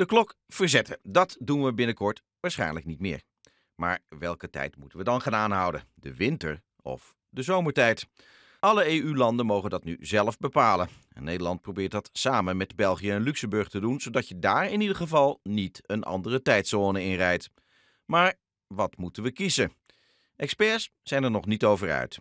De klok verzetten, dat doen we binnenkort waarschijnlijk niet meer. Maar welke tijd moeten we dan gaan aanhouden? De winter of de zomertijd? Alle EU-landen mogen dat nu zelf bepalen. En Nederland probeert dat samen met België en Luxemburg te doen, zodat je daar in ieder geval niet een andere tijdzone in rijdt. Maar wat moeten we kiezen? Experts zijn er nog niet over uit.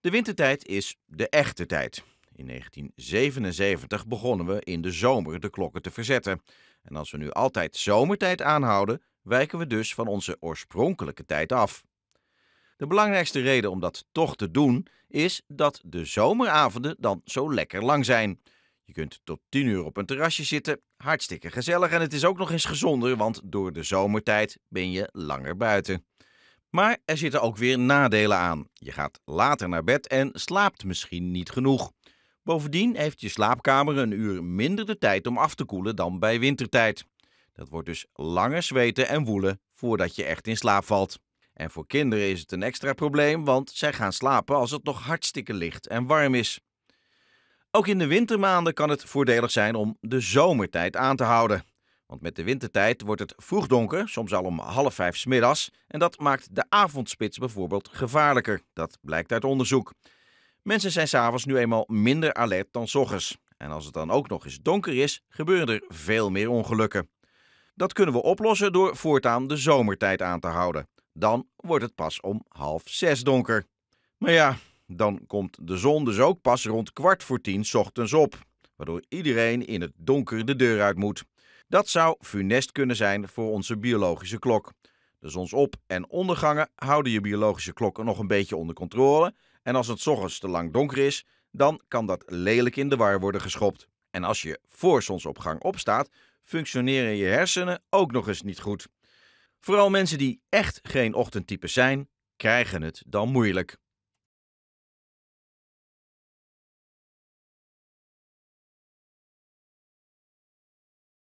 De wintertijd is de echte tijd. In 1977 begonnen we in de zomer de klokken te verzetten. En als we nu altijd zomertijd aanhouden, wijken we dus van onze oorspronkelijke tijd af. De belangrijkste reden om dat toch te doen is dat de zomeravonden dan zo lekker lang zijn. Je kunt tot 10 uur op een terrasje zitten, hartstikke gezellig en het is ook nog eens gezonder, want door de zomertijd ben je langer buiten. Maar er zitten ook weer nadelen aan. Je gaat later naar bed en slaapt misschien niet genoeg. Bovendien heeft je slaapkamer een uur minder de tijd om af te koelen dan bij wintertijd. Dat wordt dus langer zweten en woelen voordat je echt in slaap valt. En voor kinderen is het een extra probleem, want zij gaan slapen als het nog hartstikke licht en warm is. Ook in de wintermaanden kan het voordelig zijn om de zomertijd aan te houden. Want met de wintertijd wordt het vroeg donker, soms al om half vijf smiddags. En dat maakt de avondspits bijvoorbeeld gevaarlijker. Dat blijkt uit onderzoek. Mensen zijn s'avonds nu eenmaal minder alert dan s ochtends. En als het dan ook nog eens donker is, gebeuren er veel meer ongelukken. Dat kunnen we oplossen door voortaan de zomertijd aan te houden. Dan wordt het pas om half zes donker. Maar ja, dan komt de zon dus ook pas rond kwart voor tien ochtends op, waardoor iedereen in het donker de deur uit moet. Dat zou funest kunnen zijn voor onze biologische klok, de zonsop- en ondergangen houden je biologische klokken nog een beetje onder controle. En als het ochtends te lang donker is, dan kan dat lelijk in de war worden geschopt. En als je voor zonsopgang opstaat, functioneren je hersenen ook nog eens niet goed. Vooral mensen die echt geen ochtendtype zijn, krijgen het dan moeilijk.